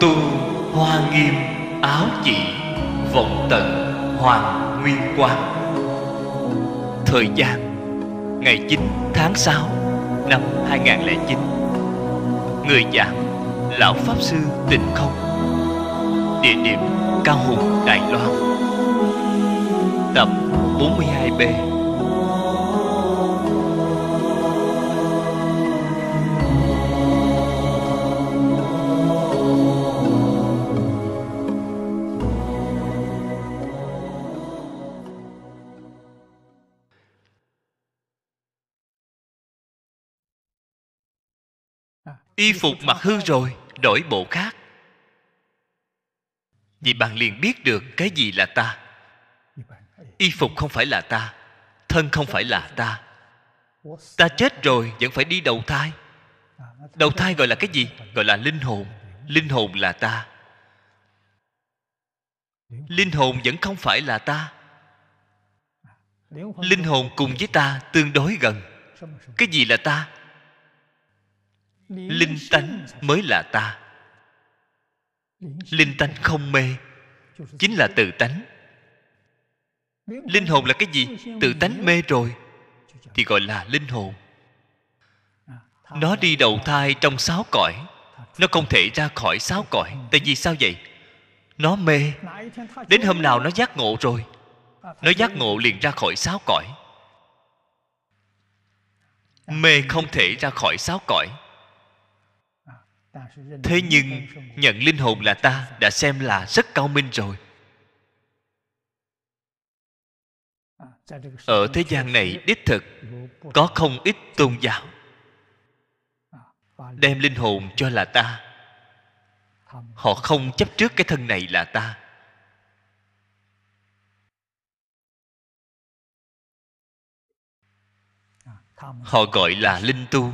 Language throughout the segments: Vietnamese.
tu hoa nghiêm áo chỉ vọng tận hoàng nguyên quang thời gian ngày 9 tháng 6 năm 2009 người giảng lão pháp sư tịnh không địa điểm cao hùng đài loan tập 42b y phục mặc hư rồi đổi bộ khác vì bạn liền biết được cái gì là ta y phục không phải là ta thân không phải là ta ta chết rồi vẫn phải đi đầu thai đầu thai gọi là cái gì gọi là linh hồn linh hồn là ta linh hồn vẫn không phải là ta linh hồn cùng với ta tương đối gần cái gì là ta linh tánh mới là ta linh tánh không mê chính là tự tánh linh hồn là cái gì tự tánh mê rồi thì gọi là linh hồn nó đi đầu thai trong sáu cõi nó không thể ra khỏi sáu cõi tại vì sao vậy nó mê đến hôm nào nó giác ngộ rồi nó giác ngộ liền ra khỏi sáu cõi mê không thể ra khỏi sáu cõi thế nhưng nhận linh hồn là ta đã xem là rất cao minh rồi à, ở thế gian này đích thực có không ít tôn giáo à, đem linh hồn cho là ta họ không chấp trước cái thân này là ta à, họ gọi là linh tu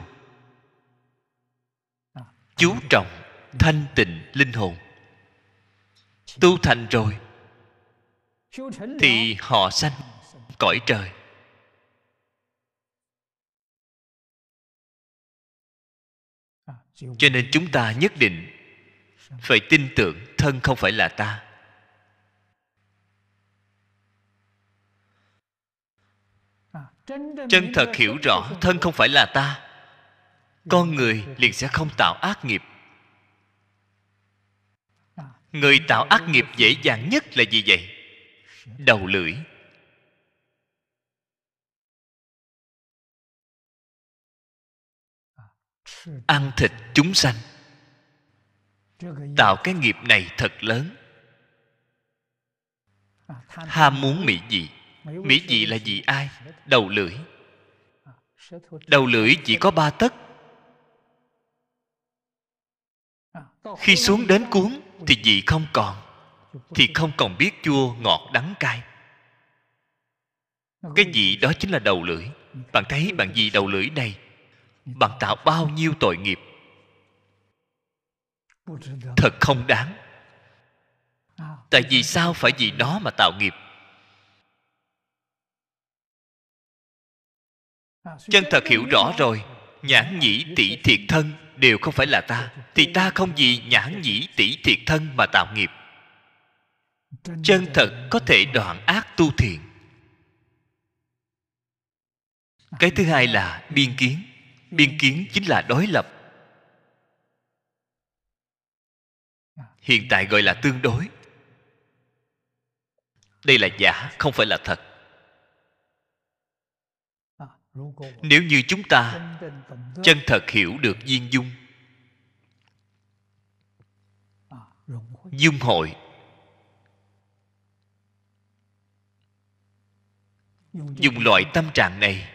chú trọng thanh tịnh linh hồn tu thành rồi thì họ sanh cõi trời cho nên chúng ta nhất định phải tin tưởng thân không phải là ta chân thật hiểu rõ thân không phải là ta con người liền sẽ không tạo ác nghiệp người tạo ác nghiệp dễ dàng nhất là gì vậy đầu lưỡi ăn thịt chúng sanh tạo cái nghiệp này thật lớn ham muốn mỹ vị mỹ vị là gì ai đầu lưỡi đầu lưỡi chỉ có ba tấc khi xuống đến cuốn thì vị không còn thì không còn biết chua ngọt đắng cay cái gì đó chính là đầu lưỡi bạn thấy bạn gì đầu lưỡi này bạn tạo bao nhiêu tội nghiệp thật không đáng tại vì sao phải vì nó mà tạo nghiệp chân thật hiểu rõ rồi nhãn nhĩ tỷ thiệt thân đều không phải là ta thì ta không vì nhãn nhĩ tỷ thiệt thân mà tạo nghiệp chân thật có thể đoạn ác tu thiện cái thứ hai là biên kiến biên kiến chính là đối lập hiện tại gọi là tương đối đây là giả không phải là thật nếu như chúng ta chân thật hiểu được viên dung dung hội dùng loại tâm trạng này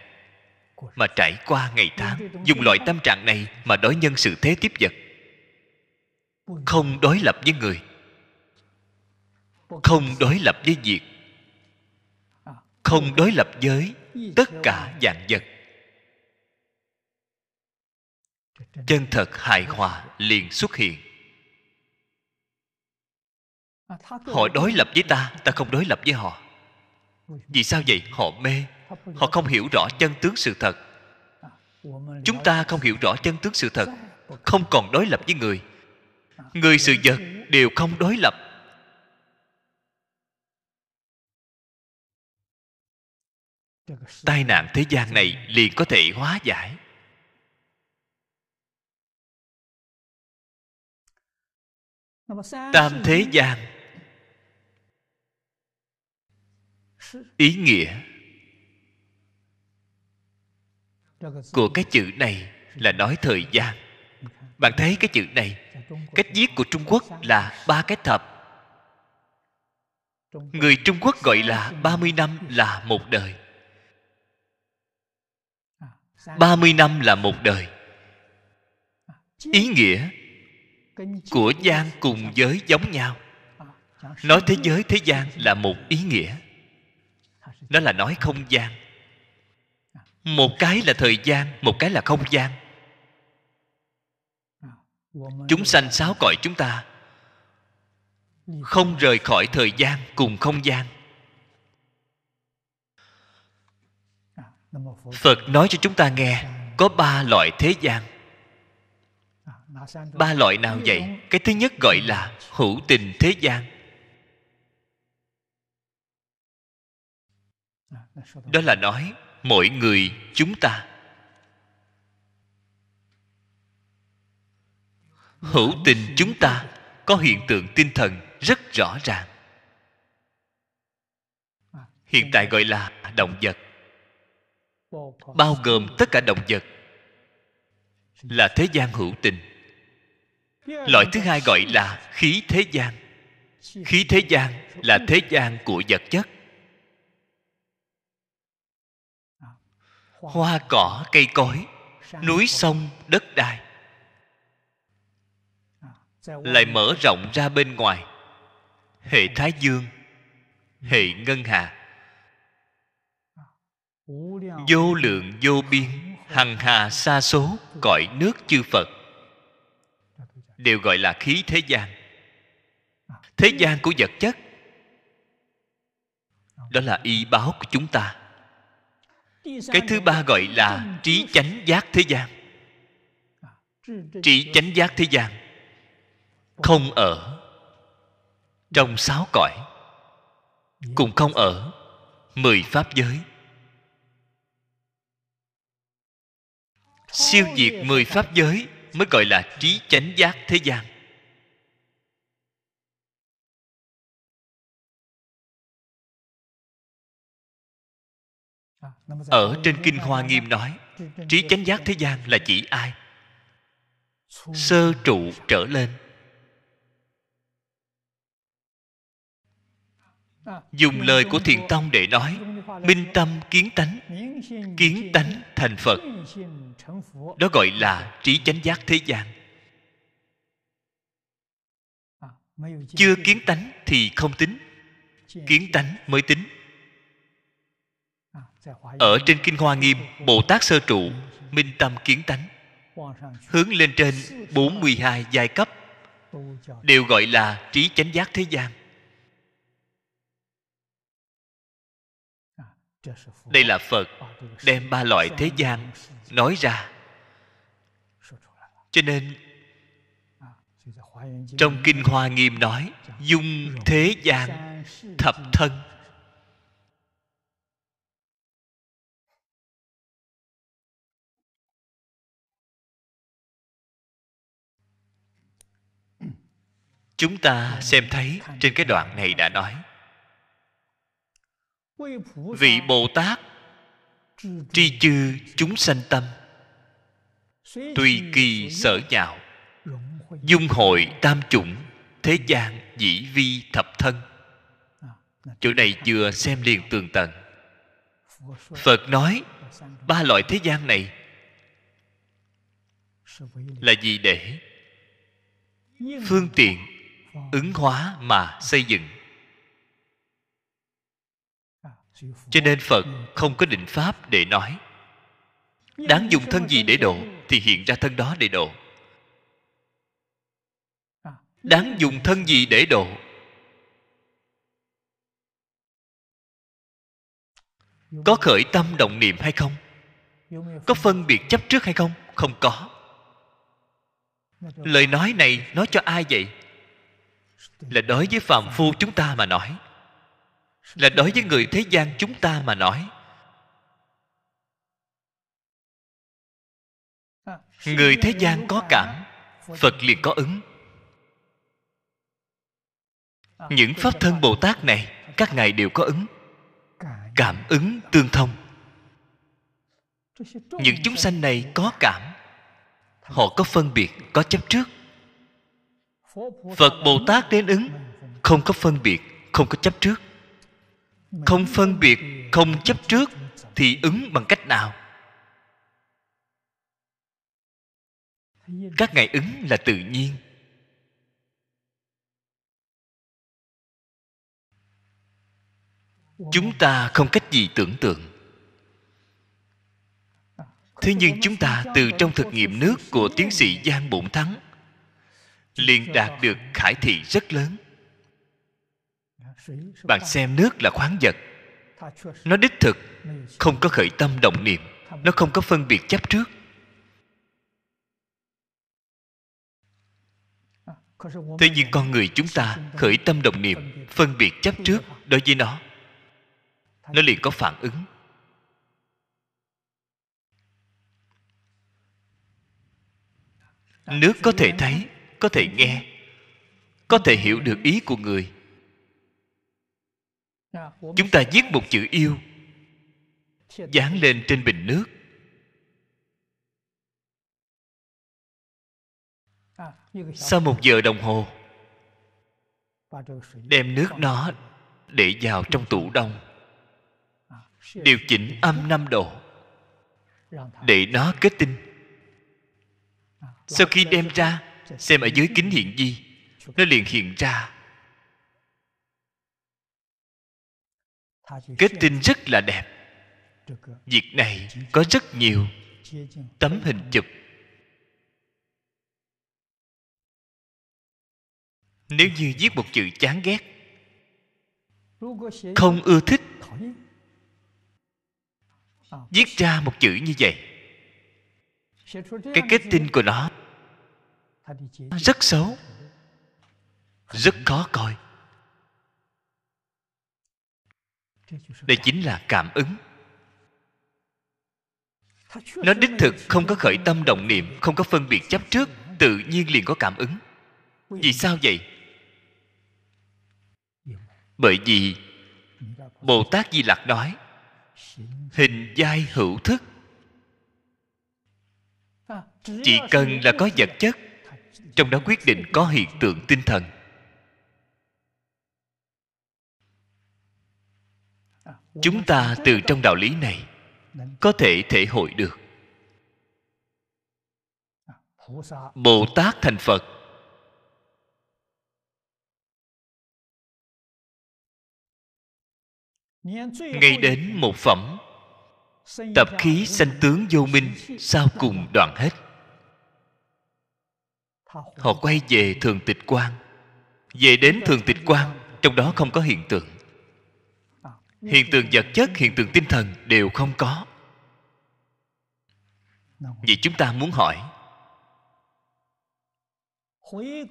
mà trải qua ngày tháng dùng loại tâm trạng này mà đối nhân sự thế tiếp vật không đối lập với người không đối lập với việc không đối lập với tất cả dạng vật chân thật hài hòa liền xuất hiện họ đối lập với ta ta không đối lập với họ vì sao vậy họ mê họ không hiểu rõ chân tướng sự thật chúng ta không hiểu rõ chân tướng sự thật không còn đối lập với người người sự vật đều không đối lập tai nạn thế gian này liền có thể hóa giải tam thế gian ý nghĩa của cái chữ này là nói thời gian bạn thấy cái chữ này cách viết của trung quốc là ba cái thập người trung quốc gọi là ba mươi năm là một đời 30 năm là một đời Ý nghĩa của gian cùng giới giống nhau Nói thế giới thế gian là một ý nghĩa nó là nói không gian Một cái là thời gian Một cái là không gian Chúng sanh sáu cõi chúng ta Không rời khỏi thời gian cùng không gian phật nói cho chúng ta nghe có ba loại thế gian ba loại nào vậy cái thứ nhất gọi là hữu tình thế gian đó là nói mỗi người chúng ta hữu tình chúng ta có hiện tượng tinh thần rất rõ ràng hiện tại gọi là động vật bao gồm tất cả động vật là thế gian hữu tình loại thứ hai gọi là khí thế gian khí thế gian là thế gian của vật chất hoa cỏ cây cối núi sông đất đai lại mở rộng ra bên ngoài hệ thái dương hệ ngân hà vô lượng vô biên hằng hà xa số cõi nước chư phật đều gọi là khí thế gian thế gian của vật chất đó là y báo của chúng ta cái thứ ba gọi là trí chánh giác thế gian trí chánh giác thế gian không ở trong sáu cõi cũng không ở mười pháp giới siêu diệt à. mười pháp giới mới gọi là trí chánh giác thế gian ở trên kinh hoa nghiêm nói trí chánh giác thế gian là chỉ ai sơ trụ trở lên dùng lời của thiền tông để nói minh tâm kiến tánh kiến tánh thành phật đó gọi là trí chánh giác thế gian chưa kiến tánh thì không tính kiến tánh mới tính ở trên kinh hoa nghiêm bồ tát sơ trụ minh tâm kiến tánh hướng lên trên 42 giai cấp đều gọi là trí chánh giác thế gian đây là phật ờ, đem ba loại thế gian nói ra cho nên trong kinh hoa nghiêm nói dung thế gian thập thân chúng ta xem thấy trên cái đoạn này đã nói vị bồ tát tri chư chúng sanh tâm tùy kỳ sở nhạo dung hội tam chủng thế gian dĩ vi thập thân chỗ này vừa xem liền tường tận phật nói ba loại thế gian này là gì để phương tiện ứng hóa mà xây dựng cho nên phật không có định pháp để nói đáng dùng thân gì để độ thì hiện ra thân đó để độ đáng dùng thân gì để độ có khởi tâm động niệm hay không có phân biệt chấp trước hay không không có lời nói này nói cho ai vậy là đối với phàm phu chúng ta mà nói là đối với người thế gian chúng ta mà nói người thế gian có cảm phật liền có ứng những pháp thân bồ tát này các ngài đều có ứng cảm ứng tương thông những chúng sanh này có cảm họ có phân biệt có chấp trước phật bồ tát đến ứng không có phân biệt không có chấp trước không phân biệt không chấp trước thì ứng bằng cách nào các ngài ứng là tự nhiên chúng ta không cách gì tưởng tượng thế nhưng chúng ta từ trong thực nghiệm nước của tiến sĩ giang bổn thắng liền đạt được khải thị rất lớn bạn xem nước là khoáng vật nó đích thực không có khởi tâm động niệm nó không có phân biệt chấp trước thế nhưng con người chúng ta khởi tâm động niệm phân biệt chấp trước đối với nó nó liền có phản ứng nước có thể thấy có thể nghe có thể hiểu được ý của người chúng ta viết một chữ yêu dán lên trên bình nước sau một giờ đồng hồ đem nước đó để vào trong tủ đông điều chỉnh âm năm độ để nó kết tinh sau khi đem ra xem ở dưới kính hiện di nó liền hiện ra kết tinh rất là đẹp việc này có rất nhiều tấm hình chụp nếu như viết một chữ chán ghét không ưa thích viết ra một chữ như vậy cái kết tinh của nó rất xấu rất khó coi đây chính là cảm ứng nó đích thực không có khởi tâm động niệm không có phân biệt chấp trước tự nhiên liền có cảm ứng vì sao vậy bởi vì bồ tát di lặc nói hình giai hữu thức chỉ cần là có vật chất trong đó quyết định có hiện tượng tinh thần chúng ta từ trong đạo lý này có thể thể hội được bồ tát thành phật ngay đến một phẩm tập khí sanh tướng vô minh sau cùng đoạn hết họ quay về thường tịch quan về đến thường tịch quan trong đó không có hiện tượng hiện tượng vật chất hiện tượng tinh thần đều không có vì chúng ta muốn hỏi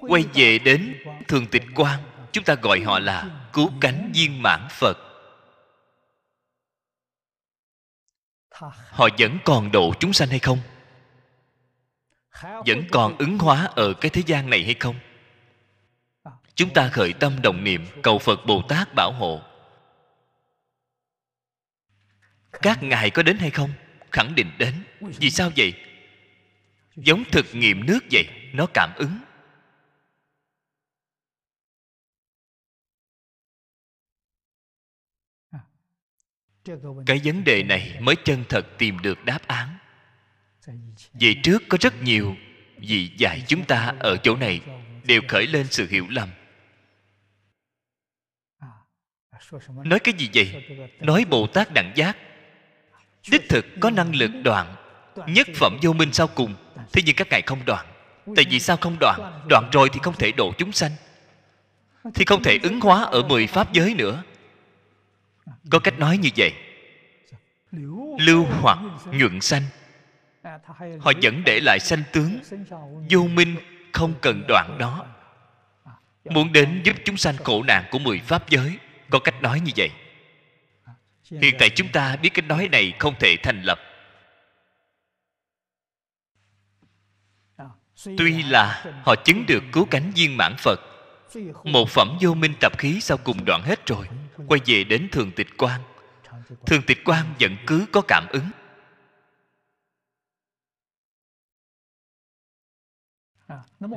quay về đến thường tịch quan chúng ta gọi họ là cứu cánh viên mãn phật họ vẫn còn độ chúng sanh hay không vẫn còn ứng hóa ở cái thế gian này hay không chúng ta khởi tâm đồng niệm cầu phật bồ tát bảo hộ các ngài có đến hay không khẳng định đến vì sao vậy giống thực nghiệm nước vậy nó cảm ứng cái vấn đề này mới chân thật tìm được đáp án về trước có rất nhiều vị dạy chúng ta ở chỗ này đều khởi lên sự hiểu lầm nói cái gì vậy nói bồ tát đẳng giác đích thực có năng lực đoạn nhất phẩm vô minh sau cùng thế nhưng các ngài không đoạn tại vì sao không đoạn đoạn rồi thì không thể độ chúng sanh thì không thể ứng hóa ở mười pháp giới nữa có cách nói như vậy lưu hoặc nhuận sanh họ vẫn để lại sanh tướng vô minh không cần đoạn đó muốn đến giúp chúng sanh khổ nạn của mười pháp giới có cách nói như vậy hiện tại chúng ta biết cái nói này không thể thành lập tuy là họ chứng được cứu cánh viên mãn phật một phẩm vô minh tập khí sau cùng đoạn hết rồi quay về đến thường tịch quan thường tịch quan vẫn cứ có cảm ứng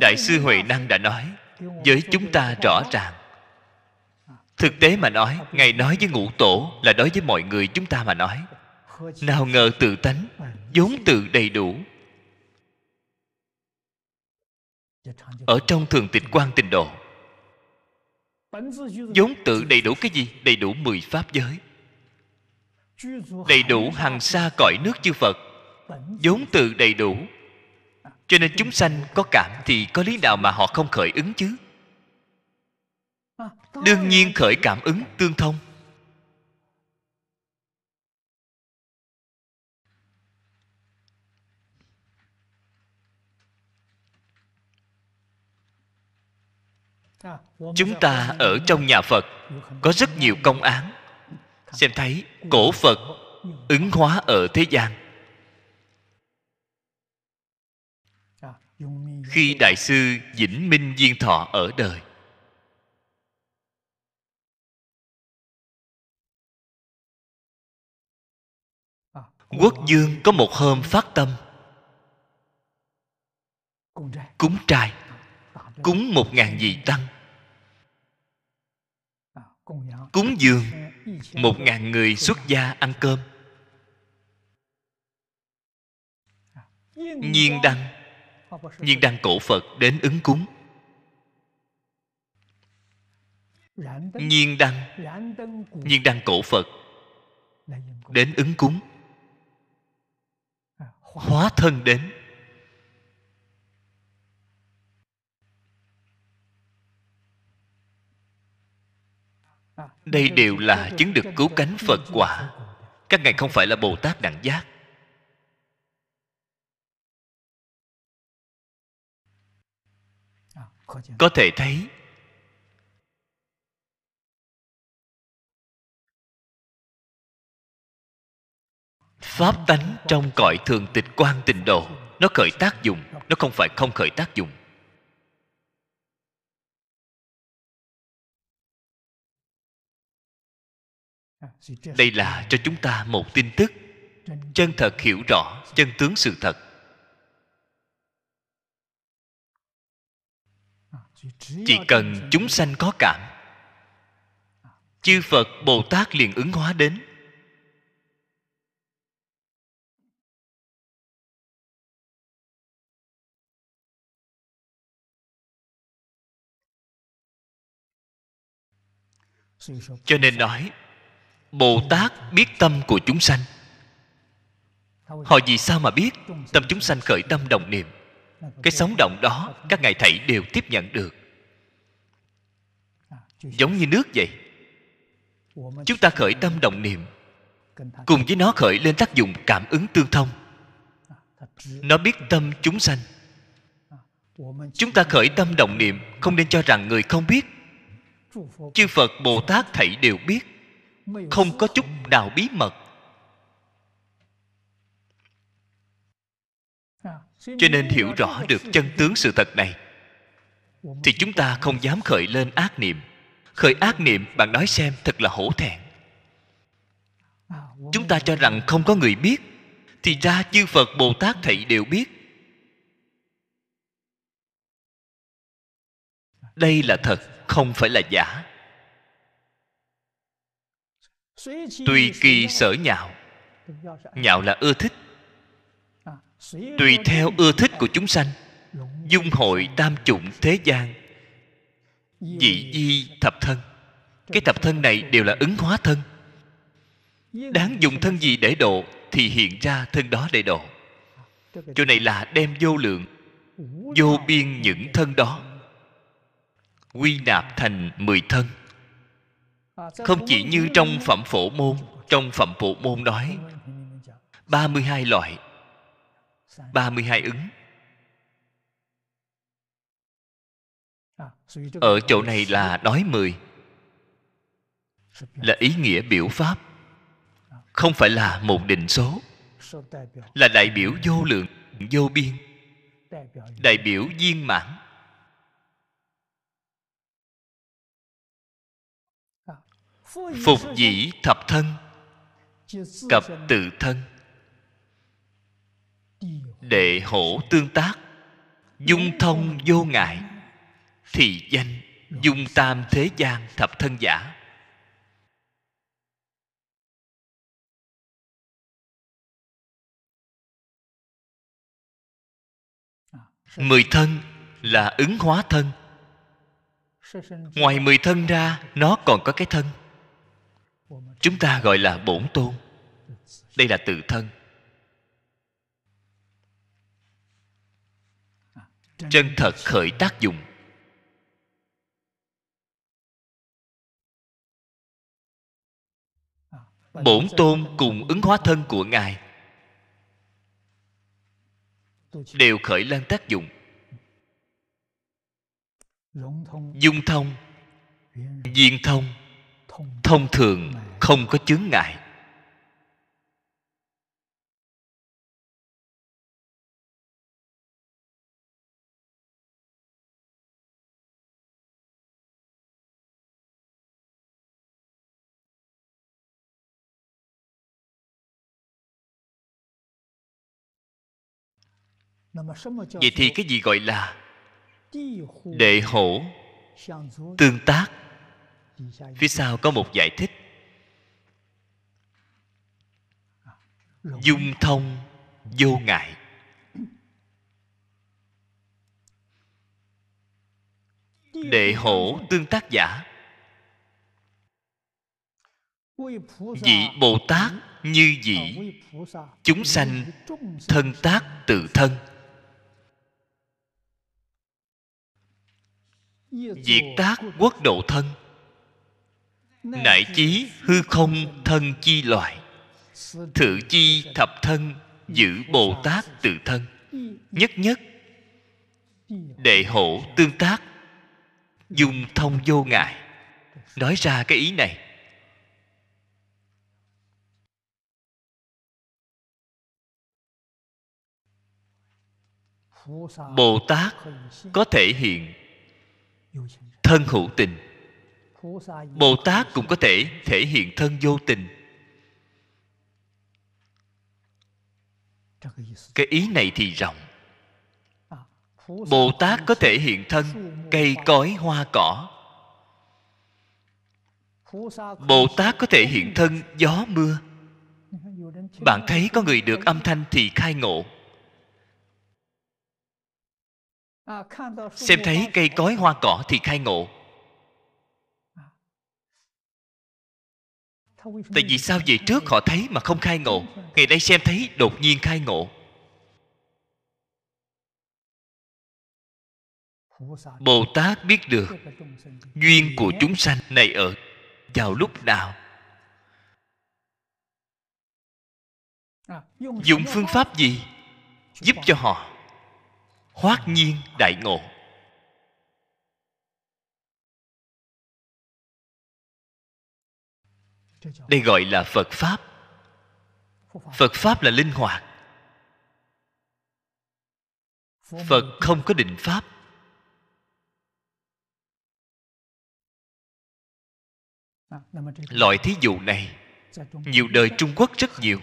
đại sư huệ năng đã nói với chúng ta rõ ràng thực tế mà nói ngài nói với ngũ tổ là đối với mọi người chúng ta mà nói nào ngờ tự tánh vốn tự đầy đủ ở trong thường tịch quan tình độ vốn tự đầy đủ cái gì đầy đủ mười pháp giới đầy đủ hàng xa cõi nước chư phật vốn tự đầy đủ cho nên chúng sanh có cảm thì có lý nào mà họ không khởi ứng chứ đương nhiên khởi cảm ứng tương thông chúng ta ở trong nhà phật có rất nhiều công án xem thấy cổ phật ứng hóa ở thế gian khi đại sư vĩnh minh viên thọ ở đời quốc dương có một hôm phát tâm cúng trai cúng một ngàn vị tăng cúng dường một ngàn người xuất gia ăn cơm nhiên đăng nhiên đăng cổ phật đến ứng cúng nhiên đăng nhiên đăng cổ phật đến ứng cúng hóa thân đến đây đều là chứng được cứu cánh phật quả các ngài không phải là bồ tát đẳng giác có thể thấy pháp tánh trong cõi thường tịch quan tịnh độ nó khởi tác dụng nó không phải không khởi tác dụng đây là cho chúng ta một tin tức chân thật hiểu rõ chân tướng sự thật chỉ cần chúng sanh có cảm chư phật bồ tát liền ứng hóa đến cho nên nói bồ tát biết tâm của chúng sanh họ vì sao mà biết tâm chúng sanh khởi tâm đồng niệm cái sống động đó các ngài thầy đều tiếp nhận được giống như nước vậy chúng ta khởi tâm đồng niệm cùng với nó khởi lên tác dụng cảm ứng tương thông nó biết tâm chúng sanh chúng ta khởi tâm đồng niệm không nên cho rằng người không biết chư phật bồ tát thảy đều biết không có chút nào bí mật à, cho nên hiểu rõ được chân tướng sự thật này thì chúng ta không dám khởi lên ác niệm khởi ác niệm bạn nói xem thật là hổ thẹn à, chúng ta cho rằng không có người biết thì ra chư phật bồ tát thầy đều biết đây là thật không phải là giả tùy kỳ sở nhạo nhạo là ưa thích tùy theo ưa thích của chúng sanh dung hội tam chủng thế gian dị di thập thân cái thập thân này đều là ứng hóa thân đáng dùng thân gì để độ thì hiện ra thân đó để độ chỗ này là đem vô lượng vô biên những thân đó quy nạp thành mười thân không chỉ như trong phẩm phổ môn trong phẩm phổ môn nói 32 loại 32 ứng ở chỗ này là nói mười là ý nghĩa biểu pháp không phải là một định số là đại biểu vô lượng vô biên đại biểu viên mãn phục dĩ thập thân cập tự thân đệ hổ tương tác dung thông vô ngại thì danh dung tam thế gian thập thân giả mười thân là ứng hóa thân ngoài mười thân ra nó còn có cái thân chúng ta gọi là bổn tôn đây là tự thân chân thật khởi tác dụng bổn tôn cùng ứng hóa thân của ngài đều khởi lên tác dụng dung thông viên thông thông thường không có chướng ngại vậy thì cái gì gọi là đệ hổ tương tác phía sau có một giải thích dung thông vô ngại đệ hổ tương tác giả vị bồ tát như vị chúng sanh thân tác tự thân diệt tác quốc độ thân Nại chí hư không thân chi loại Thử chi thập thân Giữ Bồ Tát tự thân Nhất nhất Đệ hộ tương tác Dung thông vô ngại Nói ra cái ý này Bồ Tát có thể hiện thân hữu tình bồ tát cũng có thể thể hiện thân vô tình cái ý này thì rộng bồ tát có thể hiện thân cây cối hoa cỏ bồ tát có thể hiện thân gió mưa bạn thấy có người được âm thanh thì khai ngộ xem thấy cây cối hoa cỏ thì khai ngộ tại vì sao về trước họ thấy mà không khai ngộ ngày nay xem thấy đột nhiên khai ngộ bồ tát biết được duyên của chúng sanh này ở vào lúc nào dùng phương pháp gì giúp cho họ hoát nhiên đại ngộ đây gọi là phật pháp phật pháp là linh hoạt phật không có định pháp loại thí dụ này nhiều đời trung quốc rất nhiều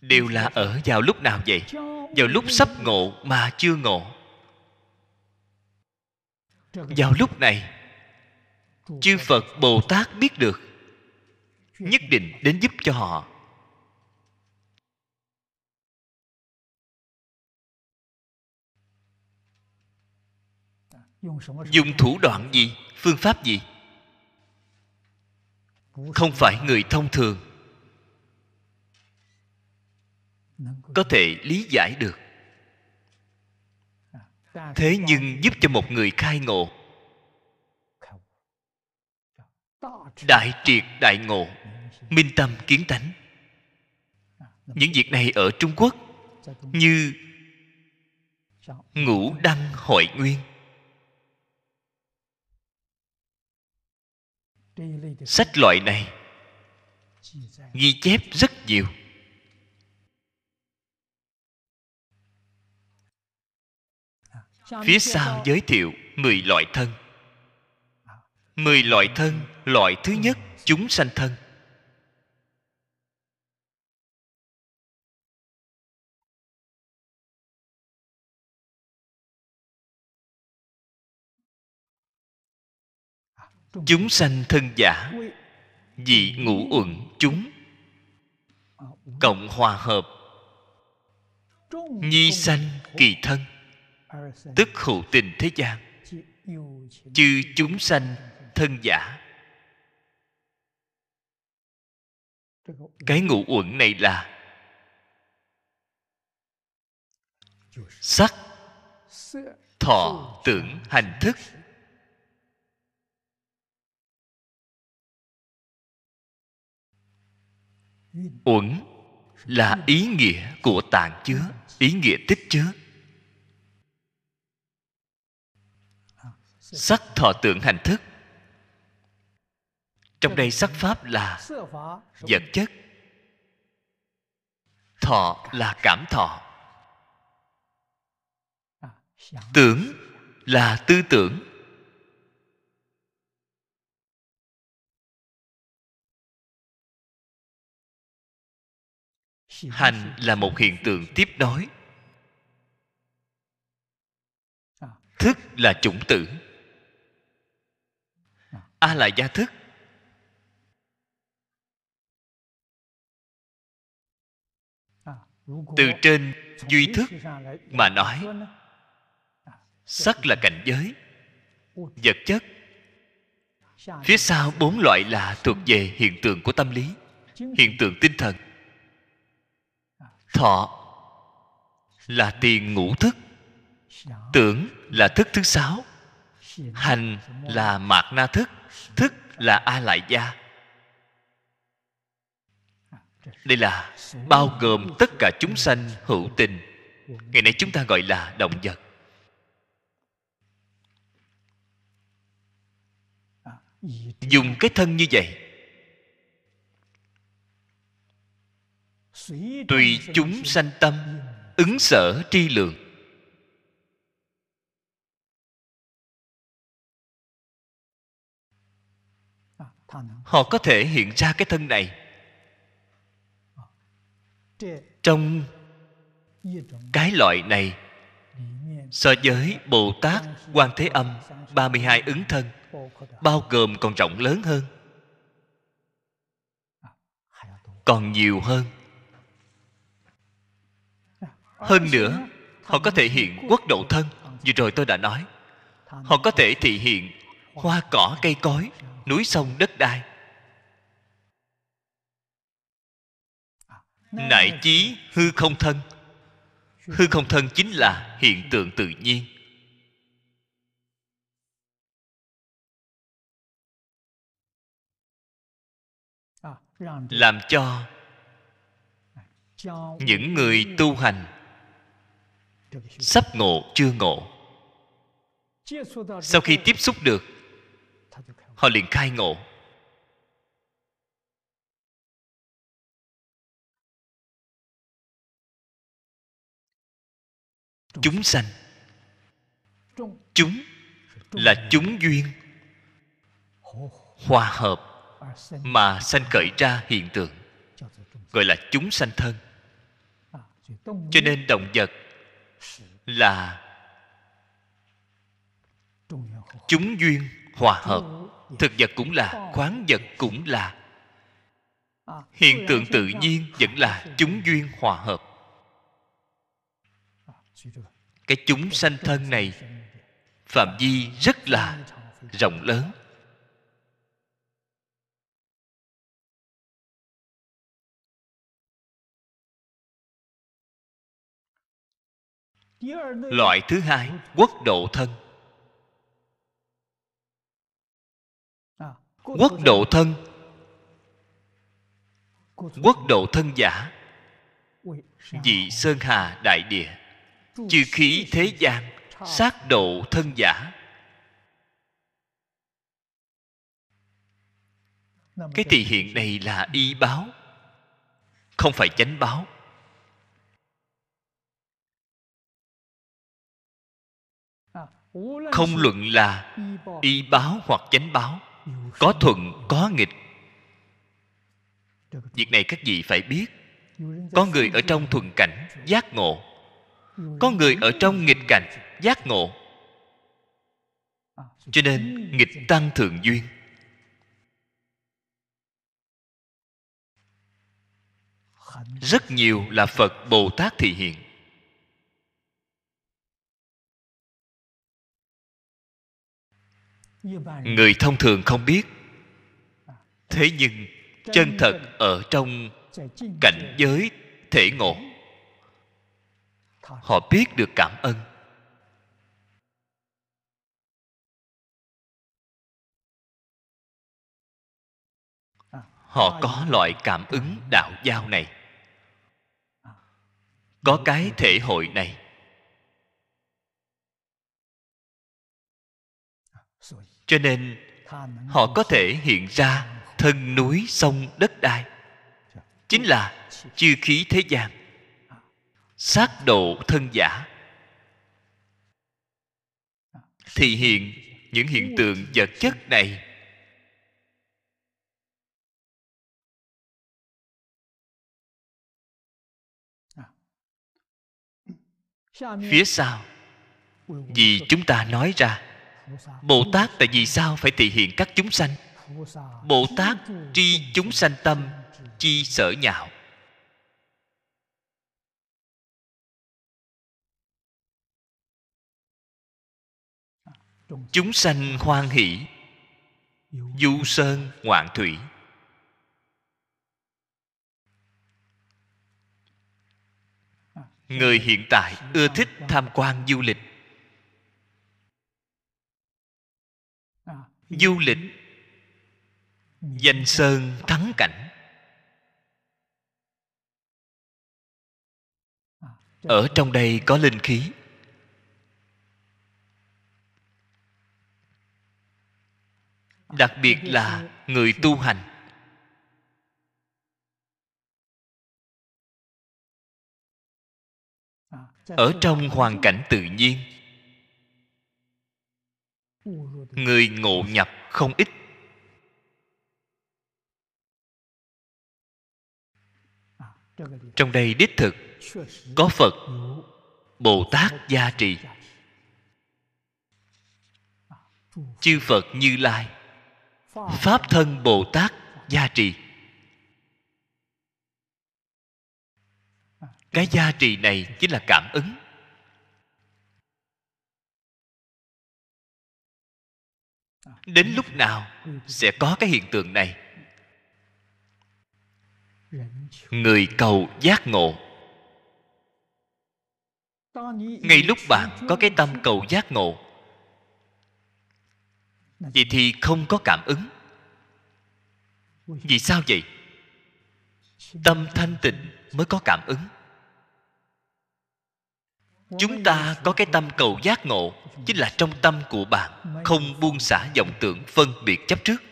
đều là ở vào lúc nào vậy vào lúc sắp ngộ mà chưa ngộ vào lúc này chư phật bồ tát biết được nhất định đến giúp cho họ dùng thủ đoạn gì phương pháp gì không phải người thông thường có thể lý giải được thế nhưng giúp cho một người khai ngộ đại triệt đại ngộ minh tâm kiến tánh những việc này ở trung quốc như ngũ đăng hội nguyên sách loại này ghi chép rất nhiều phía sau giới thiệu 10 loại thân 10 loại thân loại thứ nhất chúng sanh thân chúng sanh thân giả dị ngũ uẩn chúng cộng hòa hợp nhi sanh kỳ thân tức hữu tình thế gian chư chúng sanh thân giả cái ngũ uẩn này là sắc thọ tưởng hành thức uẩn là ý nghĩa của tạng chứa ý nghĩa tích chứa sắc thọ tưởng hành thức trong đây sắc pháp là vật chất thọ là cảm thọ tưởng là tư tưởng hành là một hiện tượng tiếp nối thức là chủng tử a à là gia thức từ trên duy thức mà nói sắc là cảnh giới vật chất phía sau bốn loại là thuộc về hiện tượng của tâm lý hiện tượng tinh thần thọ là tiền ngũ thức tưởng là thức thứ sáu hành là mạt na thức thức là a lại gia đây là bao gồm tất cả chúng sanh hữu tình ngày nay chúng ta gọi là động vật dùng cái thân như vậy tùy chúng sanh tâm ứng sở tri lượng họ có thể hiện ra cái thân này trong cái loại này so với bồ tát quan thế âm 32 ứng thân bao gồm còn rộng lớn hơn còn nhiều hơn hơn nữa họ có thể hiện quốc độ thân như rồi tôi đã nói họ có thể thị hiện hoa cỏ cây cối núi sông đất đai nại chí hư không thân hư không thân chính là hiện tượng tự nhiên làm cho những người tu hành sắp ngộ chưa ngộ sau khi tiếp xúc được họ liền khai ngộ chúng sanh chúng là chúng duyên hòa hợp mà sanh khởi ra hiện tượng gọi là chúng sanh thân à, cho nên động vật là chúng duyên hòa hợp thực vật cũng là khoáng vật cũng là hiện tượng tự nhiên vẫn là chúng duyên hòa hợp cái chúng sanh thân này phạm vi rất là rộng lớn loại thứ hai quốc độ thân quốc độ thân quốc độ thân giả vị sơn hà đại địa chư khí thế gian sát độ thân giả cái tỳ hiện này là y báo không phải chánh báo không luận là y báo hoặc chánh báo có thuận có nghịch việc này các vị phải biết có người ở trong thuần cảnh giác ngộ có người ở trong nghịch cảnh giác ngộ cho nên nghịch tăng thượng duyên rất nhiều là phật bồ tát thị hiện người thông thường không biết thế nhưng chân thật ở trong cảnh giới thể ngộ họ biết được cảm ơn à. họ có loại cảm ứng đạo giao này à. có cái thể hội này à, cho nên họ có thể hiện ra thân núi sông đất đai dạ. chính là chư khí thế gian sát độ thân giả thì hiện những hiện tượng vật chất này phía sau vì chúng ta nói ra bồ tát tại vì sao phải thị hiện các chúng sanh bồ tát tri chúng sanh tâm chi sở nhạo chúng sanh hoan hỷ du sơn ngoạn thủy người hiện tại ưa thích tham quan du lịch du lịch danh sơn thắng cảnh ở trong đây có linh khí đặc biệt là người tu hành ở trong hoàn cảnh tự nhiên người ngộ nhập không ít trong đây đích thực có phật bồ tát gia trì chư phật như lai pháp thân bồ tát gia trì cái gia trì này chính là cảm ứng đến lúc nào sẽ có cái hiện tượng này người cầu giác ngộ ngay lúc bạn có cái tâm cầu giác ngộ vậy thì không có cảm ứng vì sao vậy tâm thanh tịnh mới có cảm ứng chúng ta có cái tâm cầu giác ngộ chính là trong tâm của bạn không buông xả vọng tưởng phân biệt chấp trước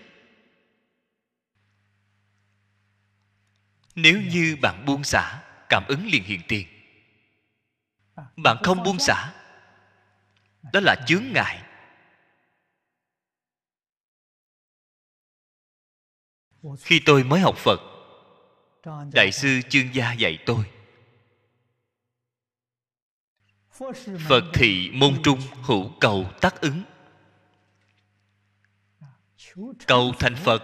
nếu dạ. như bạn buông xả cảm ứng liền hiện tiền à, bạn không buông xả đó là à. chướng ngại khi tôi mới học phật đại sư chương gia dạy tôi phật thị môn trung hữu cầu tác ứng cầu thành phật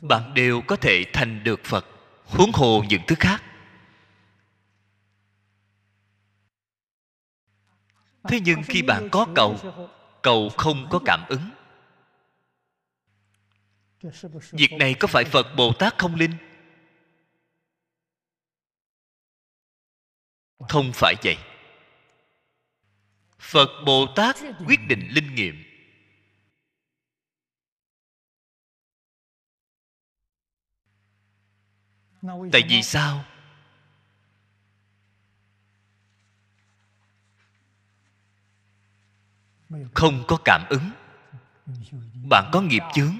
bạn đều có thể thành được phật huống hồ những thứ khác thế nhưng khi bạn có cầu cầu không có cảm ứng việc này có phải phật bồ tát không linh không phải vậy phật bồ tát quyết định linh nghiệm tại vì sao không có cảm ứng bạn có nghiệp chướng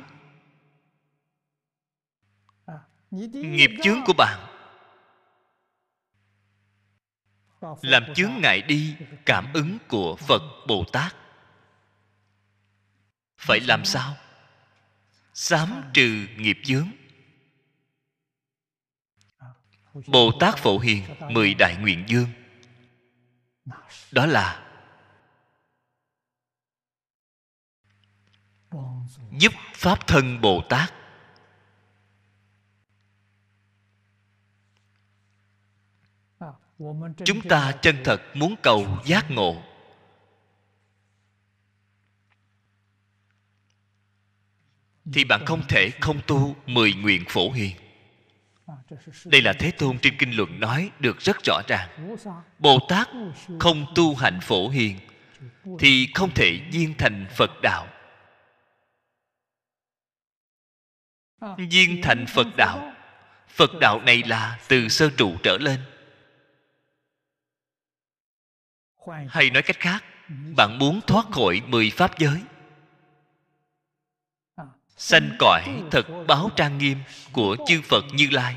nghiệp chướng của bạn làm chướng ngại đi cảm ứng của phật bồ tát phải làm sao xám trừ nghiệp chướng bồ tát phổ hiền mười đại nguyện dương đó là giúp pháp thân bồ tát chúng ta chân thật muốn cầu giác ngộ thì bạn không thể không tu mười nguyện phổ hiền đây là thế tôn trên kinh luận nói được rất rõ ràng bồ tát không tu hành phổ hiền thì không thể viên thành phật đạo viên thành phật đạo phật đạo này là từ sơ trụ trở lên hay nói cách khác bạn muốn thoát khỏi mười pháp giới à, sanh cõi thật báo trang nghiêm của chư phật như lai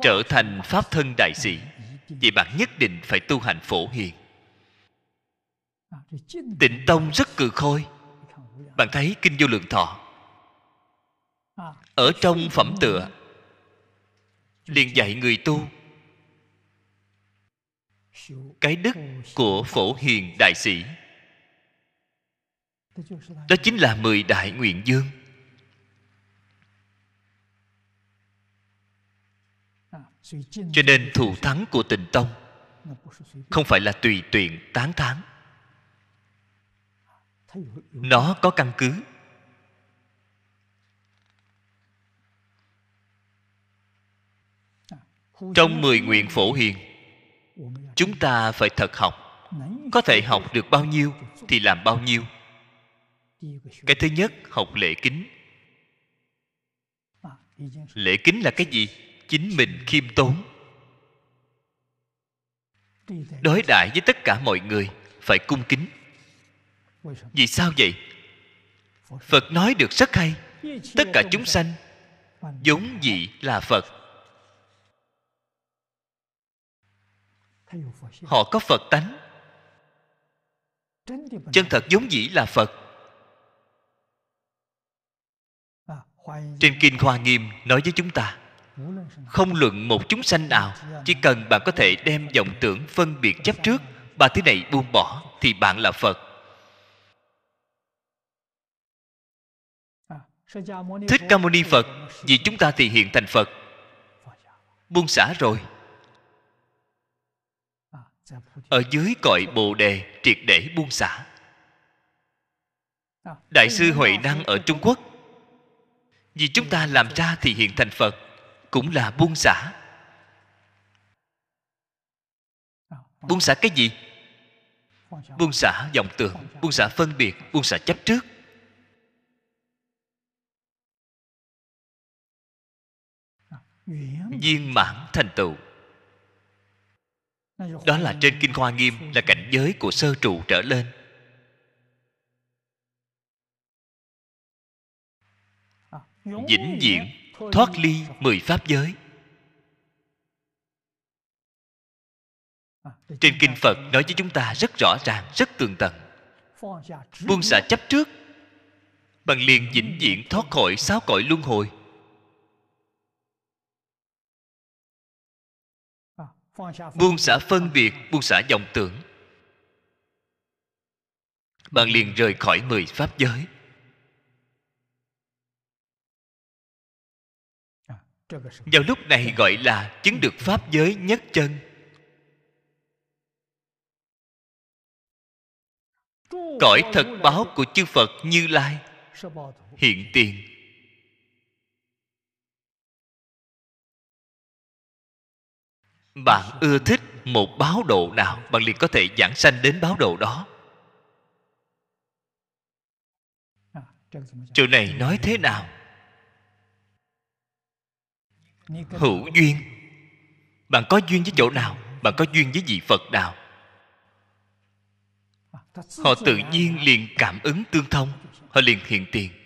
trở thành pháp thân đại sĩ thì bạn nhất định phải tu hành phổ hiền à, tịnh tông rất cừ khôi bạn thấy kinh vô lượng thọ à, ở trong phẩm tựa liền dạy người tu cái đức của phổ hiền đại sĩ đó chính là mười đại nguyện dương cho nên thù thắng của tịnh tông không phải là tùy tiện tán thán nó có căn cứ trong mười nguyện phổ hiền chúng ta phải thật học có thể học được bao nhiêu thì làm bao nhiêu cái thứ nhất học lễ kính lễ kính là cái gì chính mình khiêm tốn đối đại với tất cả mọi người phải cung kính vì sao vậy phật nói được rất hay tất cả chúng sanh vốn dị là phật họ có phật tánh chân thật giống dĩ là phật à, trên kinh hoa nghiêm nói với chúng ta không luận một chúng sanh nào chỉ cần bạn có thể đem vọng tưởng phân biệt chấp trước ba thứ này buông bỏ thì bạn là phật à, thích ca mâu ni phật vì chúng ta thì hiện thành phật buông xả rồi ở dưới cội bồ đề triệt để buông xả đại sư huệ năng ở trung quốc vì chúng ta làm ra thì hiện thành phật cũng là buông xả buông xả cái gì buông xả vọng tưởng buông xả phân biệt buông xả chấp trước viên mãn thành tựu đó là trên kinh hoa nghiêm là cảnh giới của sơ trụ trở lên vĩnh viễn thoát ly mười pháp giới trên kinh phật nói với chúng ta rất rõ ràng rất tường tận buông xả chấp trước bằng liền vĩnh viễn thoát khỏi sáu cõi luân hồi buông xả phân biệt buông xả vọng tưởng bạn liền rời khỏi mười pháp giới vào lúc này gọi là chứng được pháp giới nhất chân cõi thật báo của chư phật như lai hiện tiền bạn ưa thích một báo độ nào bạn liền có thể giảng sanh đến báo độ đó chỗ này nói thế nào hữu duyên bạn có duyên với chỗ nào bạn có duyên với vị phật nào họ tự nhiên liền cảm ứng tương thông họ liền hiện tiền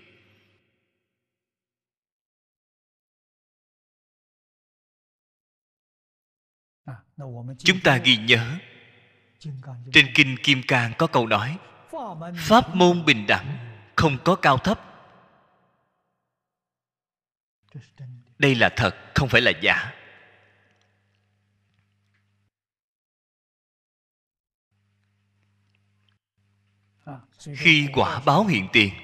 chúng ta ghi nhớ trên kinh kim cang có câu nói pháp môn bình đẳng không có cao thấp đây là thật không phải là giả à, khi quả báo hiện tiền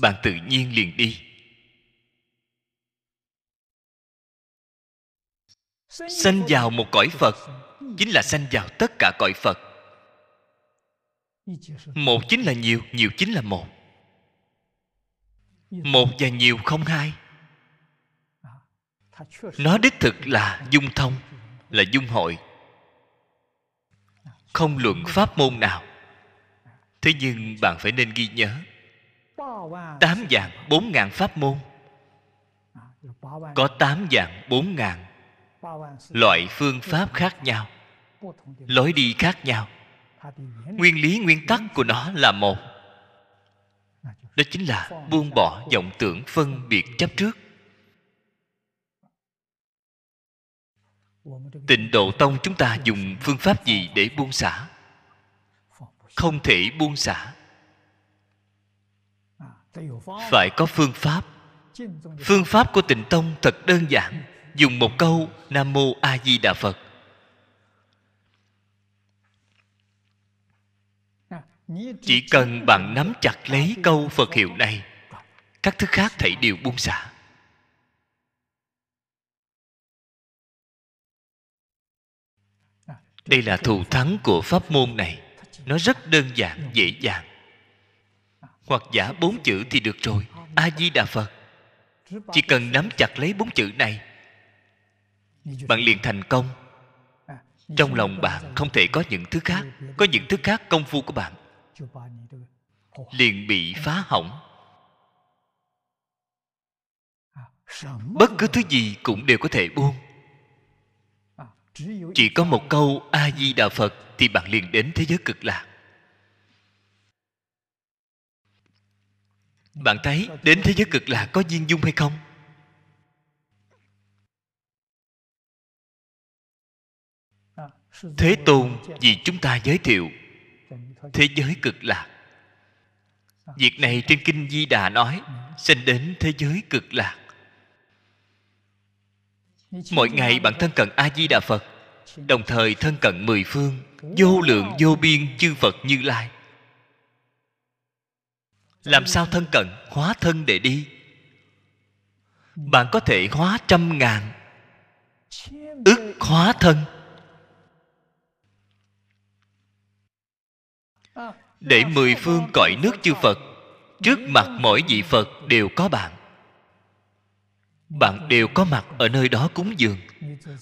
bạn tự nhiên liền đi sanh vào một cõi phật chính là sanh vào tất cả cõi phật một chính là nhiều nhiều chính là một một và nhiều không hai nó đích thực là dung thông là dung hội không luận pháp môn nào thế nhưng bạn phải nên ghi nhớ tám vạn bốn ngàn pháp môn có tám vạn bốn ngàn loại phương pháp khác nhau lối đi khác nhau nguyên lý nguyên tắc của nó là một đó chính là buông bỏ vọng tưởng phân biệt chấp trước tịnh độ tông chúng ta dùng phương pháp gì để buông xả không thể buông xả phải có phương pháp phương pháp của tịnh tông thật đơn giản dùng một câu nam mô a di đà phật chỉ cần bạn nắm chặt lấy câu phật hiệu này các thứ khác thảy đều buông xả đây là thù thắng của pháp môn này nó rất đơn giản dễ dàng hoặc giả bốn chữ thì được rồi a di đà phật chỉ cần nắm chặt lấy bốn chữ này bạn liền thành công à, trong lòng bạn không thể có những thứ khác có những thứ khác công phu của bạn liền bị phá hỏng à, bất cứ thứ gì cũng đều có thể buông à, chỉ có một câu a di đà phật thì bạn liền đến thế giới cực lạc bạn thấy đến thế giới cực lạc có duyên dung hay không thế tôn vì chúng ta giới thiệu thế giới cực lạc việc này trên kinh di đà nói sinh đến thế giới cực lạc mỗi ngày bạn thân cận a di đà phật đồng thời thân cận mười phương vô lượng vô biên chư phật như lai làm sao thân cận hóa thân để đi bạn có thể hóa trăm ngàn ức hóa thân để mười phương cõi nước chư phật trước mặt mỗi vị phật đều có bạn bạn đều có mặt ở nơi đó cúng dường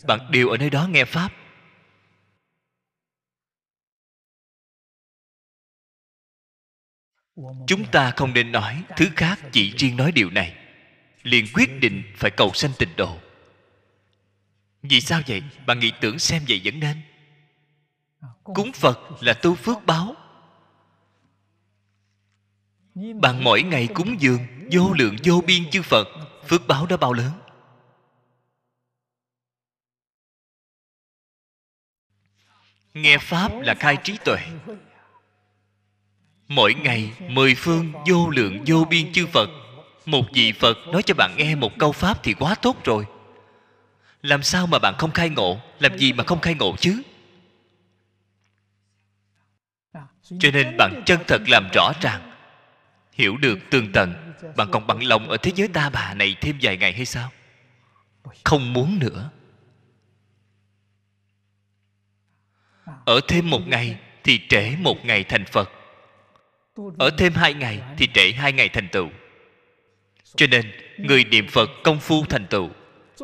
bạn đều ở nơi đó nghe pháp chúng ta không nên nói thứ khác chỉ riêng nói điều này liền quyết định phải cầu sanh tịnh độ vì sao vậy bạn nghĩ tưởng xem vậy vẫn nên cúng phật là tu phước báo bạn mỗi ngày cúng dường vô lượng vô biên chư phật phước báo đã bao lớn nghe pháp là khai trí tuệ à? mỗi ngày mười phương vô lượng vô biên chư phật một vị phật nói cho bạn nghe một câu pháp thì quá tốt rồi làm sao mà bạn không khai ngộ làm gì mà không khai ngộ chứ à, cho nên bạn chân thật làm rõ ràng hiểu được tường tận bạn còn bằng lòng ở thế giới ta bà này thêm vài ngày hay sao không muốn nữa ở thêm một ngày thì trễ một ngày thành phật ở thêm hai ngày thì trễ hai ngày thành tựu cho nên người niệm phật công phu thành tựu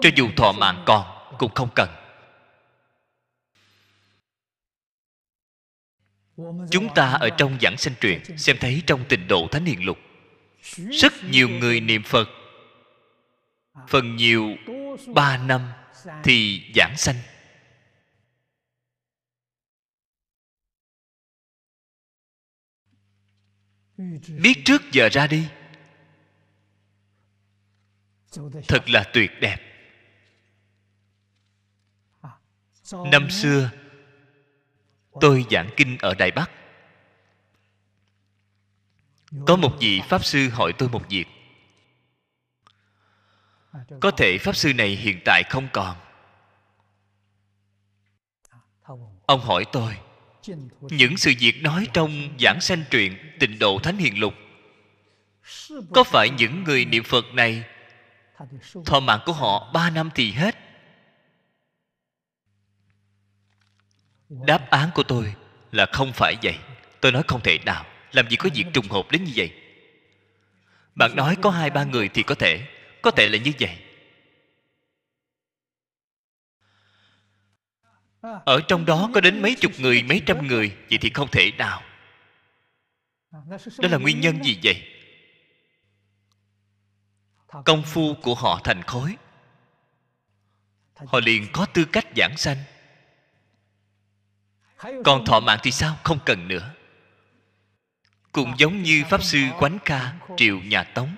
cho dù thọ mạng còn cũng không cần chúng ta ở trong giảng sanh truyền xem thấy trong tình độ thánh hiền lục rất nhiều người niệm phật phần nhiều ba năm thì giảng sanh biết trước giờ ra đi thật là tuyệt đẹp năm xưa tôi giảng kinh ở đài bắc có một vị pháp sư hỏi tôi một việc có thể pháp sư này hiện tại không còn ông hỏi tôi những sự việc nói trong giảng sanh truyện tịnh độ thánh hiền lục có phải những người niệm phật này thọ mạng của họ ba năm thì hết đáp án của tôi là không phải vậy tôi nói không thể nào làm gì có việc trùng hợp đến như vậy bạn nói có hai ba người thì có thể có thể là như vậy ở trong đó có đến mấy chục người mấy trăm người vậy thì không thể nào đó là nguyên nhân gì vậy công phu của họ thành khối họ liền có tư cách giảng sanh còn thọ mạng thì sao không cần nữa cũng giống như pháp sư quánh ca triệu nhà tống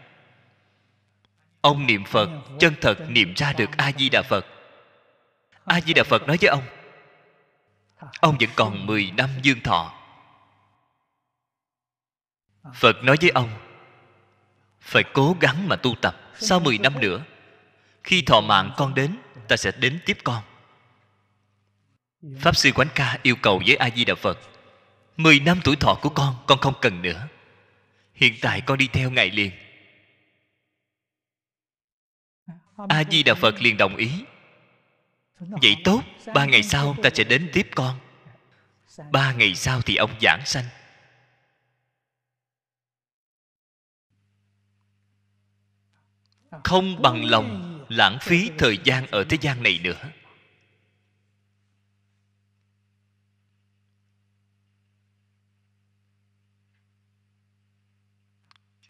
ông niệm phật chân thật niệm ra được a di đà phật a di đà phật nói với ông ông vẫn còn 10 năm dương thọ phật nói với ông phải cố gắng mà tu tập sau 10 năm nữa khi thọ mạng con đến ta sẽ đến tiếp con Dạ. Pháp Sư Quán Ca yêu cầu với A-di-đà Phật Mười năm tuổi thọ của con Con không cần nữa Hiện tại con đi theo Ngài liền A-di-đà Phật liền đồng ý Vậy tốt Ba ngày sau ta sẽ đến tiếp con Ba ngày sau thì ông giảng sanh à, Không bằng lòng lãng phí thời gian ở thế gian này nữa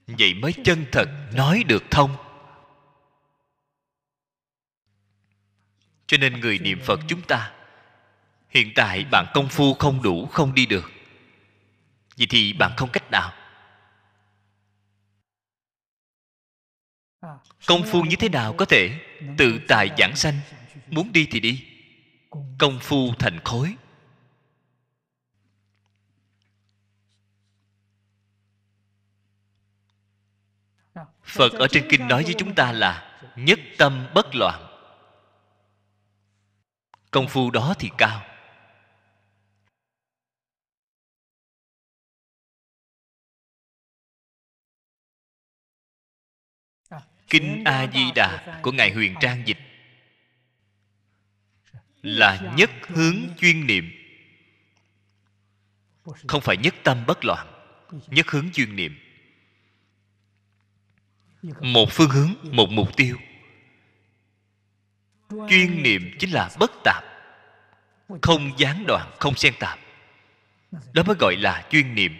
vậy mới chân thật nói được thông cho nên người niệm phật chúng ta hiện tại bạn công phu không đủ không đi được vậy thì bạn không cách nào công phu như thế nào có thể tự tại giảng sanh muốn đi thì đi công phu thành khối phật ở trên kinh nói với chúng ta là nhất tâm bất loạn công phu đó thì cao kinh a di đà của ngài huyền trang dịch là nhất hướng chuyên niệm không phải nhất tâm bất loạn nhất hướng chuyên niệm một phương hướng một mục tiêu chuyên niệm chính là bất tạp không gián đoạn không xen tạp đó mới gọi là chuyên niệm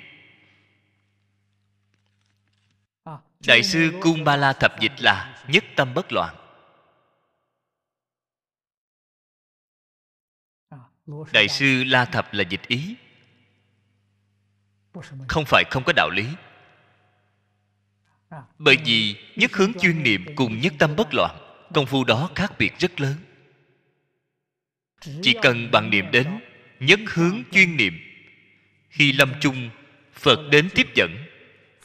đại sư Cung Ba La thập dịch là nhất tâm bất loạn đại sư la thập là dịch ý không phải không có đạo lý bởi vì nhất hướng chuyên niệm cùng nhất tâm bất loạn công phu đó khác biệt rất lớn chỉ cần bạn niệm đến nhất hướng chuyên niệm khi lâm chung phật đến tiếp dẫn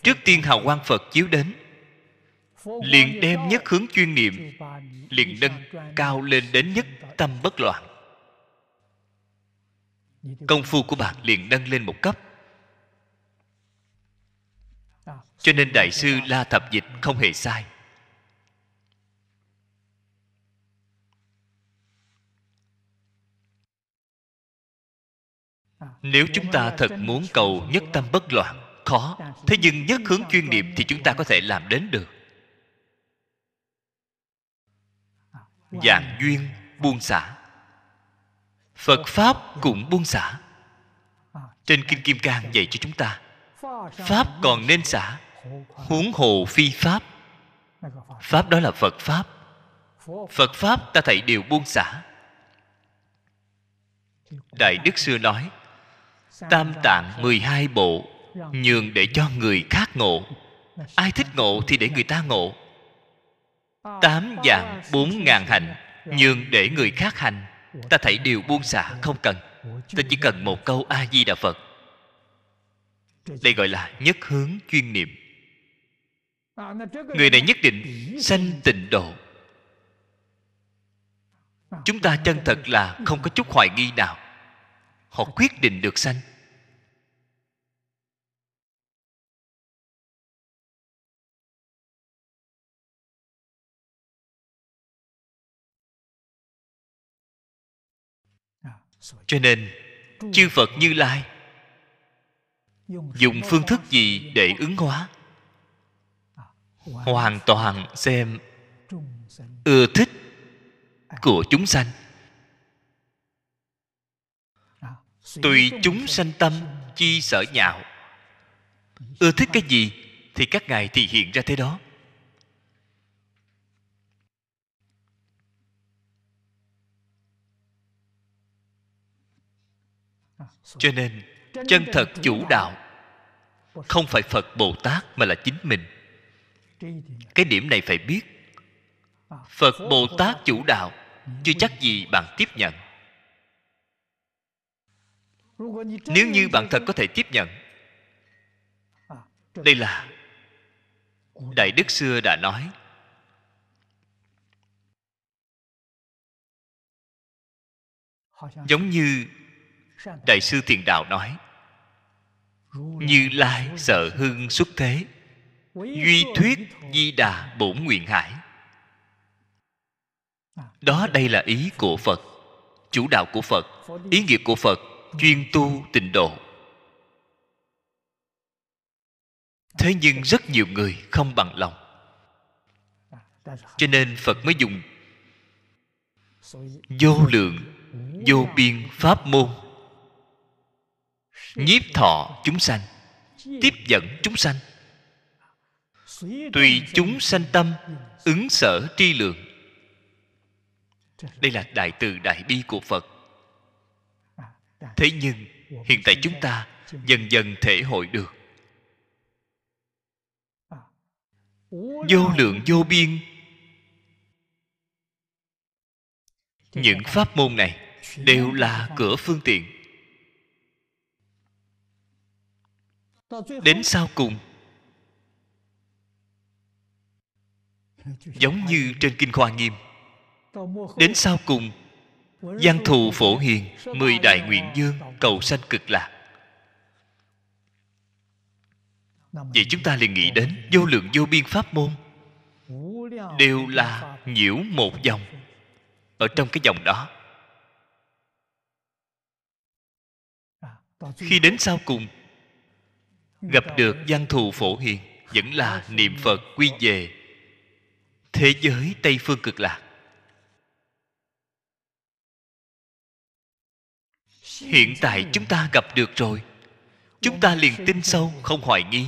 trước tiên hào quang phật chiếu đến liền đem nhất hướng chuyên niệm liền nâng cao lên đến nhất tâm bất loạn công phu của bạn liền nâng lên một cấp cho nên đại sư la thập dịch không hề sai nếu chúng ta thật muốn cầu nhất tâm bất loạn khó thế nhưng nhất hướng chuyên niệm thì chúng ta có thể làm đến được dạng duyên buông xả phật pháp cũng buông xả trên kinh kim cang dạy cho chúng ta pháp còn nên xả huống hồ phi pháp pháp đó là phật pháp phật pháp ta thầy đều buông xả đại đức xưa nói tam tạng mười hai bộ nhường để cho người khác ngộ ai thích ngộ thì để người ta ngộ tám dạng bốn ngàn hạnh nhường để người khác hành ta thấy đều buông xả không cần ta chỉ cần một câu a di đà phật đây gọi là nhất hướng chuyên niệm À, người này nhất định sanh tịnh độ à. chúng ta chân thật là không có chút hoài nghi nào họ quyết định được sanh à, cho nên chư phật như lai dùng phương thức gì để ứng hóa hoàn toàn xem ưa thích của chúng sanh tùy chúng sanh tâm chi sở nhạo ưa thích cái gì thì các ngài thì hiện ra thế đó cho nên chân thật chủ đạo không phải phật bồ tát mà là chính mình cái điểm này phải biết phật bồ tát chủ đạo chưa chắc gì bạn tiếp nhận nếu như bạn thật có thể tiếp nhận à, đây là đại đức xưa đã nói giống như đại sư thiền đạo nói như lai sợ hưng xuất thế duy thuyết di đà bổn nguyện hải đó đây là ý của phật chủ đạo của phật ý nghĩa của phật chuyên tu tịnh độ thế nhưng rất nhiều người không bằng lòng cho nên phật mới dùng vô lượng vô biên pháp môn nhiếp thọ chúng sanh tiếp dẫn chúng sanh tùy chúng sanh tâm ứng sở tri lượng đây là đại từ đại bi của phật thế nhưng hiện tại chúng ta dần dần thể hội được vô lượng vô biên những pháp môn này đều là cửa phương tiện đến sau cùng giống như trên kinh khoa nghiêm đến sau cùng gian thù phổ hiền mười đại nguyện dương cầu sanh cực lạc vậy chúng ta liền nghĩ đến vô lượng vô biên pháp môn đều là nhiễu một dòng ở trong cái dòng đó khi đến sau cùng gặp được gian thù phổ hiền vẫn là niệm phật quy về thế giới tây phương cực lạc hiện tại chúng ta gặp được rồi chúng ta liền tin sâu không hoài nghi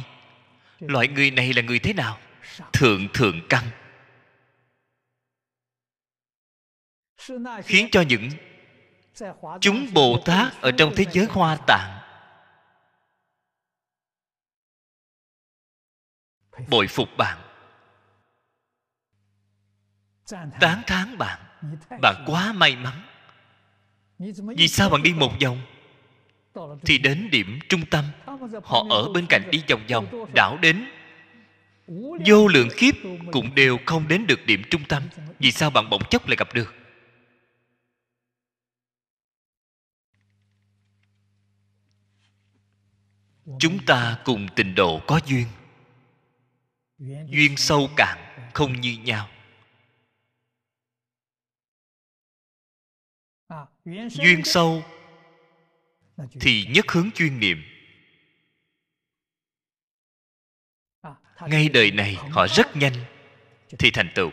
loại người này là người thế nào thượng thượng căn khiến cho những chúng bồ tát ở trong thế giới hoa tạng bội phục bạn tán thán bạn bạn quá may mắn vì sao bạn đi một vòng thì đến điểm trung tâm họ ở bên cạnh đi vòng vòng đảo đến vô lượng kiếp cũng đều không đến được điểm trung tâm vì sao bạn bỗng chốc lại gặp được chúng ta cùng tình độ có duyên duyên sâu cạn không như nhau duyên sâu thì nhất hướng chuyên niệm à, ngay đời này họ rất nhanh thì thành tựu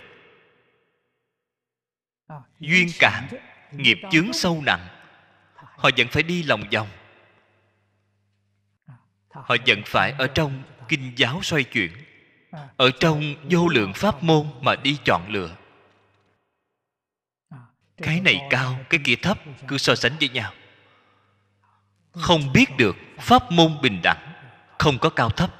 à, duyên cảm nghiệp chướng sâu nặng họ vẫn phải đi lòng vòng à, họ vẫn phải ở trong kinh giáo xoay chuyển ở trong vô lượng pháp môn mà đi chọn lựa cái này cao cái kia thấp cứ so sánh với nhau không biết được pháp môn bình đẳng không có cao thấp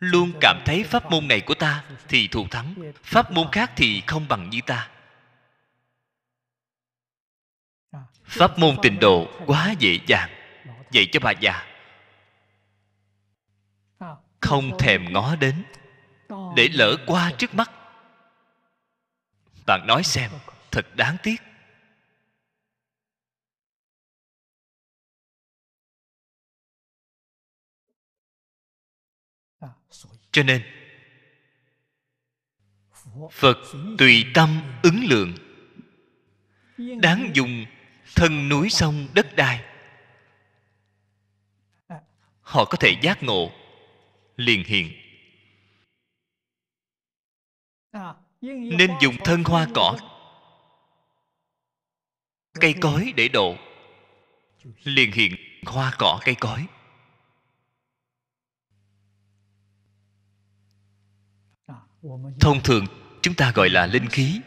luôn cảm thấy pháp môn này của ta thì thù thắng pháp môn khác thì không bằng như ta pháp môn tịnh độ quá dễ dàng vậy cho bà già không thèm ngó đến để lỡ qua trước mắt bạn nói xem thật đáng tiếc cho nên phật tùy tâm ứng lượng đáng dùng thân núi sông đất đai họ có thể giác ngộ liền hiện nên dùng thân hoa cỏ cây cối để độ liền hiện hoa cỏ cây cối thông thường chúng ta gọi là linh khí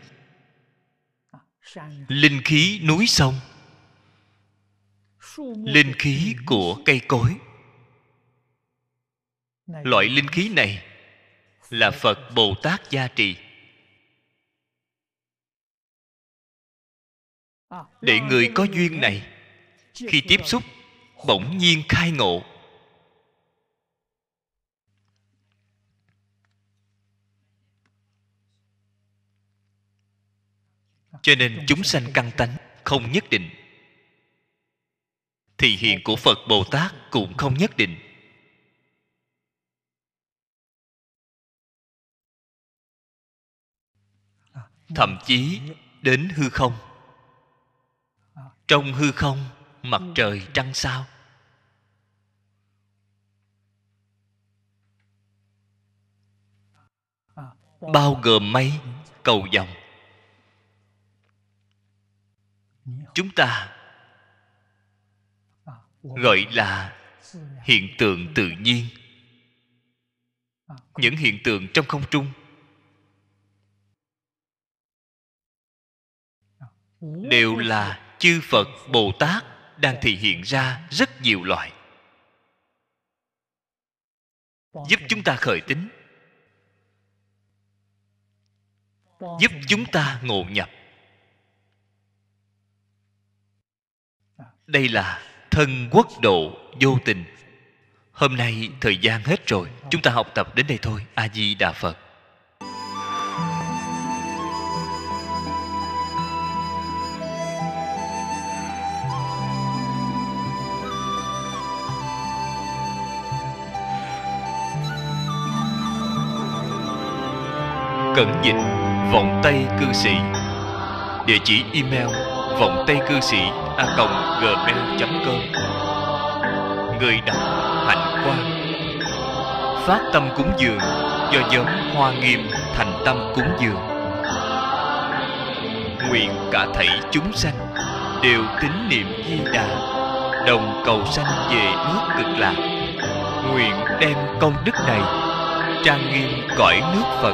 linh khí núi sông linh khí của cây cối loại linh khí này là phật bồ tát gia trì để người có duyên này khi tiếp xúc bỗng nhiên khai ngộ cho nên chúng sanh căn tánh không nhất định thì hiện của phật bồ tát cũng không nhất định thậm chí đến hư không trong hư không mặt ừ. trời trăng sao bao gồm mây cầu vồng chúng ta gọi là hiện tượng tự nhiên những hiện tượng trong không trung đều là chư phật bồ tát đang thị hiện ra rất nhiều loại giúp chúng ta khởi tính giúp chúng ta ngộ nhập đây là thân quốc độ vô tình hôm nay thời gian hết rồi chúng ta học tập đến đây thôi a di đà phật Cẩn dịch Vọng Tây Cư Sĩ Địa chỉ email vọng tây cư sĩ a gmail.com Người đọc Hạnh quan Phát tâm cúng dường do nhóm Hoa Nghiêm thành tâm cúng dường Nguyện cả thảy chúng sanh đều tín niệm di đà đồng cầu sanh về nước cực lạc nguyện đem công đức này trang nghiêm cõi nước phật